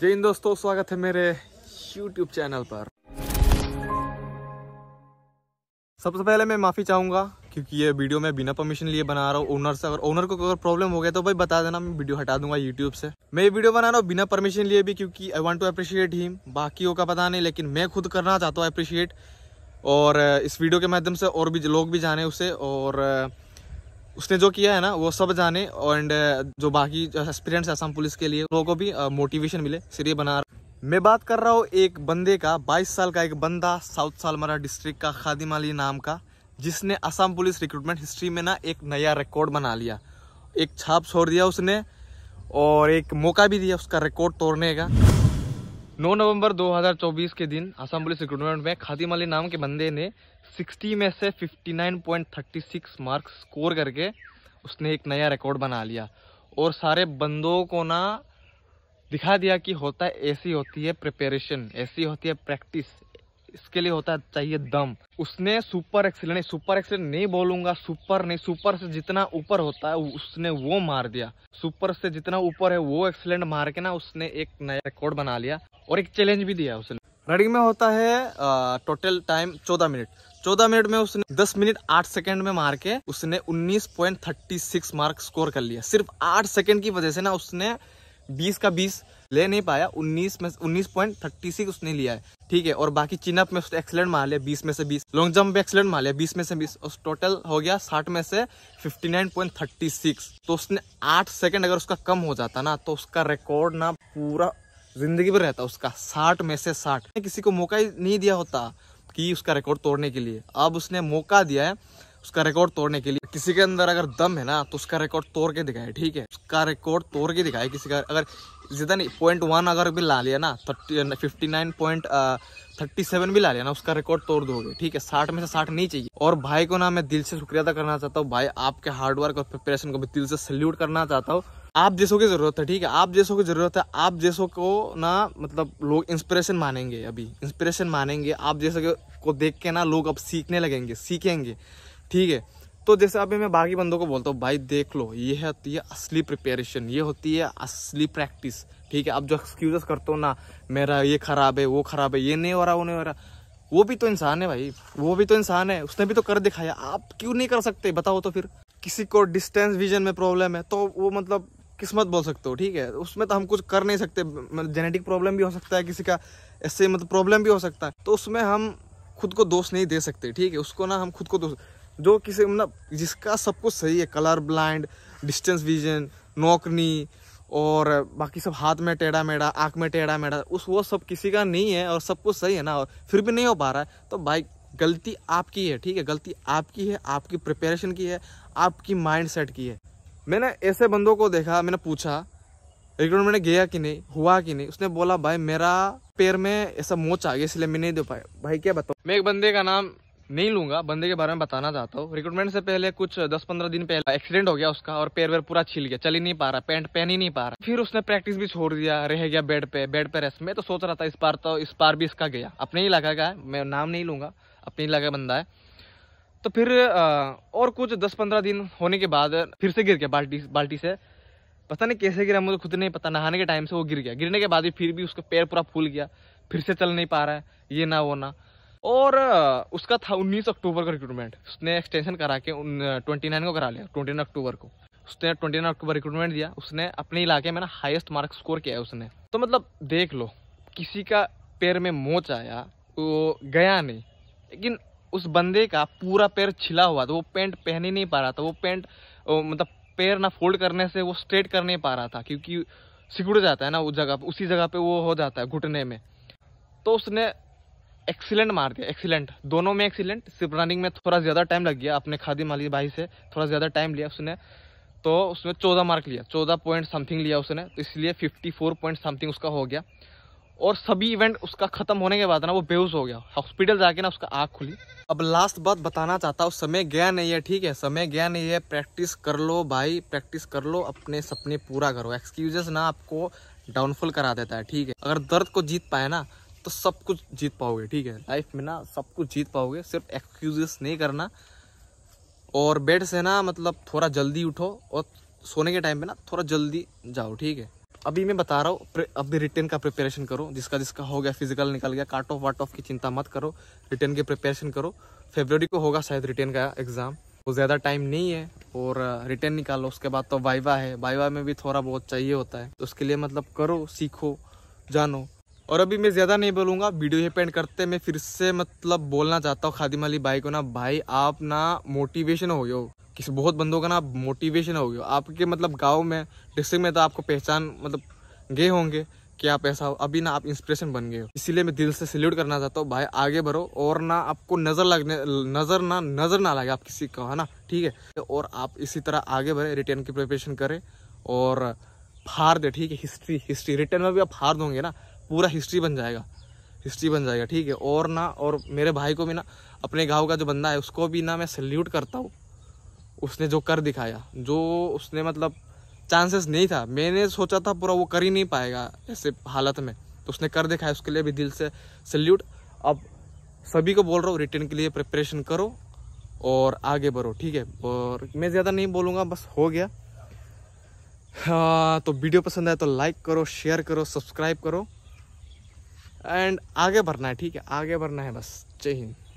जय हिंद दोस्तों स्वागत है मेरे YouTube चैनल पर सबसे पहले मैं माफ़ी चाहूंगा क्योंकि ये वीडियो मैं बिना परमिशन लिए बना रहा हूँ ओनर से अगर ओनर को अगर प्रॉब्लम हो गया तो भाई बता देना मैं वीडियो हटा दूंगा यूट्यूब से मैं ये वीडियो बना रहा हूँ बिना परमिशन लिए भी क्योंकि I want to appreciate him बाकियों का पता नहीं लेकिन मैं खुद करना चाहता हूँ अप्रिशिएट और इस वीडियो के माध्यम से और भी लोग भी जाने उसे और उसने जो किया है ना वो सब जाने एंड जो बाकी एक्सपीरियंस है आसाम पुलिस के लिए लोगों को भी मोटिवेशन मिले इसलिए बना मैं बात कर रहा हूँ एक बंदे का 22 साल का एक बंदा साउथ सालमरा डिस्ट्रिक्ट का खादिम अली नाम का जिसने असम पुलिस रिक्रूटमेंट हिस्ट्री में ना एक नया रिकॉर्ड बना लिया एक छाप छोड़ दिया उसने और एक मौका भी दिया उसका रिकॉर्ड तोड़ने का 9 नवंबर 2024 के दिन असम पुलिस रिक्रूटमेंट में खादिम अली नाम के बंदे ने 60 में से 59.36 मार्क्स स्कोर करके उसने एक नया रिकॉर्ड बना लिया और सारे बंदों को ना दिखा दिया कि होता है ऐसी होती है प्रिपरेशन ऐसी होती है प्रैक्टिस इसके लिए होता है चाहिए दम उसने सुपर नहीं सुपर एक्सीलेंट नहीं बोलूंगा सुपर नहीं सुपर से जितना ऊपर होता है उसने वो मार दिया सुपर से जितना ऊपर है वो एक्सीलेंट मार के ना उसने एक नया रिकॉर्ड बना लिया और एक चैलेंज भी दिया उसने रनिंग में होता है टोटल टाइम चौदह मिनट चौदह मिनट में उसने दस मिनट आठ सेकंड में मार के उसने उन्नीस point thirty six mark score कर लिया सिर्फ आठ सेकंड की वजह से ना उसने बीस का बीस ले नहीं पाया उन्नीस में उन्नीस पॉइंट थर्टी सिक्स उसने लिया है ठीक है और बाकी चिनअप में उसने एक्सलेंट मार लिया बीस में से बीस लॉन्ग जंप में एक्सलेंट मार लिया बीस में से बीस और टोटल हो गया साठ में से fifty nine point thirty six तो उसने आठ सेकंड अगर उसका कम हो जाता ना तो उसका रिकॉर्ड ना पूरा जिंदगी भर रहता उसका साठ में से साठ किसी को मौका ही नहीं दिया होता कि उसका रिकॉर्ड तोड़ने के लिए अब उसने मौका दिया है उसका रिकॉर्ड तोड़ने के लिए किसी के अंदर अगर दम है ना तो उसका रिकॉर्ड तोड़ के दिखाए ठीक है उसका रिकॉर्ड तोड़ के दिखाए किसी का अगर जितना नहीं पॉइंट वन अगर भी ला लिया ना thirty fifty nine point thirty seven भी ला लिया ना उसका रिकॉर्ड तोड़ दोगे ठीक है साठ में से साठ नहीं चाहिए और भाई को ना मैं दिल से शुक्रिया अदा करना चाहता हूँ भाई आपके हार्डवर्क और प्रिपरेशन को भी दिल से सल्यूट करना चाहता हूँ आप जैसों की जरूरत है ठीक है आप जैसों की जरूरत है आप जैसों को ना मतलब लोग इंस्पिरेशन मानेंगे अभी इंस्पिरेशन मानेंगे आप जैसे को देख के ना लोग अब सीखने लगेंगे सीखेंगे ठीक है तो जैसे अभी मैं बाकी बंदों को बोलता हूँ भाई देख लो ये है तो असली प्रिपेरेशन ये होती है असली प्रैक्टिस ठीक है अब जो एक्सक्यूजेस करते हो ना मेरा ये ख़राब है वो ख़राब है ये नहीं हो रहा वो नहीं हो रहा वो भी तो इंसान है भाई वो भी तो इंसान है उसने भी तो कर दिखाया आप क्यों नहीं कर सकते बताओ तो फिर किसी को डिस्टेंस विजन में प्रॉब्लम है तो वो मतलब किस्मत बोल सकते हो ठीक है उसमें तो हम कुछ कर नहीं सकते मतलब जेनेटिक प्रॉब्लम भी हो सकता है किसी का ऐसे मतलब प्रॉब्लम भी हो सकता है तो उसमें हम खुद को दोष नहीं दे सकते ठीक है उसको ना हम खुद को दोष जो किसी मतलब जिसका सब कुछ सही है कलर ब्लाइंड डिस्टेंस विजन नौकरी और बाकी सब हाथ में टेढ़ा मेढ़ा आँख में टेढ़ा मेढ़ा उस वो सब किसी का नहीं है और सब कुछ सही है ना और फिर भी नहीं हो पा रहा है तो भाई गलती आपकी है ठीक है गलती आपकी है आपकी प्रिपरेशन की है आपकी माइंड सेट की है मैंने ऐसे बंदों को देखा मैंने पूछा मैंने गया कि नहीं हुआ कि नहीं उसने बोला भाई मेरा पैर में ऐसा मोच आ गया इसलिए मैं नहीं दे पाया भाई क्या बताऊँ मैं एक बंदे का नाम नहीं लूंगा बंदे के बारे में बताना चाहता हूँ रिक्रूटमेंट से पहले कुछ दस पंद्रह दिन पहले एक्सीडेंट हो गया उसका और पैर वेर पूरा छिल गया चल ही नहीं पा रहा पैंट पहन ही नहीं पा रहा फिर उसने प्रैक्टिस भी छोड़ दिया रह गया बेड पे बेड पे रेस्ट में तो सोच रहा था इस बार तो इस बार भी इसका गया अपने ही इलाका का है मैं नाम नहीं लूंगा अपने इलाका का बंदा है तो फिर और कुछ दस पंद्रह दिन होने के बाद फिर से गिर गया बाल्टी बाल्टी से पता नहीं कैसे गिरा मुझे खुद नहीं पता नहाने के टाइम से वो गिर गया गिरने के बाद भी फिर भी उसका पैर पूरा फूल गया फिर से चल नहीं पा रहा है ये ना वो ना और उसका था 19 अक्टूबर का रिक्रूटमेंट उसने एक्सटेंशन करा के ट्वेंटी नाइन को करा लिया ट्वेंटी अक्टूबर को उसने ट्वेंटी अक्टूबर रिक्रूटमेंट दिया उसने अपने इलाके में ना हाईएस्ट मार्क स्कोर किया है उसने तो मतलब देख लो किसी का पैर में मोच आया वो गया नहीं लेकिन उस बंदे का पूरा पैर छिला हुआ था वो पेंट पहन ही नहीं पा रहा था वो पेंट मतलब पैर ना फोल्ड करने से वो स्ट्रेट कर नहीं पा रहा था क्योंकि सिकुड़ जाता है ना उस जगह उसी जगह पे वो हो जाता है घुटने में तो उसने एक्सीलेंट मार दिया एक्सीलेंट दोनों में एक्सीलेंट सिर्फ रनिंग में थोड़ा ज़्यादा टाइम लग गया अपने खादी माली भाई से थोड़ा ज़्यादा टाइम लिया उसने तो उसने चौदह मार्क लिया चौदह पॉइंट समथिंग लिया उसने तो इसलिए फिफ्टी फोर पॉइंट समथिंग उसका हो गया और सभी इवेंट उसका ख़त्म होने के बाद ना वो बेहूस हो गया हॉस्पिटल जाके ना उसका आँख खुली अब लास्ट बात बताना चाहता हूँ समय गया नहीं है ठीक है समय गया नहीं है प्रैक्टिस कर लो भाई प्रैक्टिस कर लो अपने सपने पूरा करो एक्सक्यूजेस ना आपको डाउनफॉल करा देता है ठीक है अगर दर्द को जीत पाए ना तो सब कुछ जीत पाओगे ठीक है लाइफ में ना सब कुछ जीत पाओगे सिर्फ एक्सक्यूजेस नहीं करना और बेड से ना मतलब थोड़ा जल्दी उठो और सोने के टाइम पे ना थोड़ा जल्दी जाओ ठीक है अभी मैं बता रहा हूँ अभी रिटर्न का प्रिपरेशन करो जिसका जिसका हो गया फिजिकल निकल गया काट ऑफ वाट ऑफ की चिंता मत करो रिटर्न की प्रिपरेशन करो फेब्रवरी को होगा शायद रिटर्न का एग्ज़ाम वो ज़्यादा टाइम नहीं है और रिटर्न निकालो उसके बाद तो वाइवा है वाइवा में भी थोड़ा बहुत चाहिए होता है तो उसके लिए मतलब करो सीखो जानो और अभी मैं ज़्यादा नहीं बोलूँगा वीडियो ही पेंट करते मैं फिर से मतलब बोलना चाहता हूँ खादिम अली भाई को ना भाई आप ना मोटिवेशन हो गए हो किसी बहुत बंदों का ना मोटिवेशन हो गए हो आपके मतलब गाँव में डिस्ट्रिक्ट में तो आपको पहचान मतलब गए होंगे कि आप ऐसा हो अभी ना आप इंस्पिरेशन बन गए हो इसीलिए मैं दिल से सल्यूट करना चाहता हूँ भाई आगे बढ़ो और ना आपको नज़र लगने नज़र ना नज़र ना लगे आप किसी का है ना ठीक है और आप इसी तरह आगे बढ़े रिटर्न की प्रिपरेशन करें और हार दे ठीक है हिस्ट्री हिस्ट्री रिटर्न में भी आप हार दोगे ना पूरा हिस्ट्री बन जाएगा हिस्ट्री बन जाएगा ठीक है और ना और मेरे भाई को भी ना अपने गाँव का जो बंदा है उसको भी ना मैं सल्यूट करता हूँ उसने जो कर दिखाया जो उसने मतलब चांसेस नहीं था मैंने सोचा था पूरा वो कर ही नहीं पाएगा ऐसे हालत में तो उसने कर दिखाया उसके लिए भी दिल से सल्यूट अब सभी को बोल रहा हूँ रिटर्न के लिए प्रिपरेशन करो और आगे बढ़ो ठीक है और मैं ज़्यादा नहीं बोलूँगा बस हो गया आ, हाँ, तो वीडियो पसंद आए तो लाइक करो शेयर करो सब्सक्राइब करो एंड आगे बढ़ना है ठीक है आगे बढ़ना है बस जय हिंद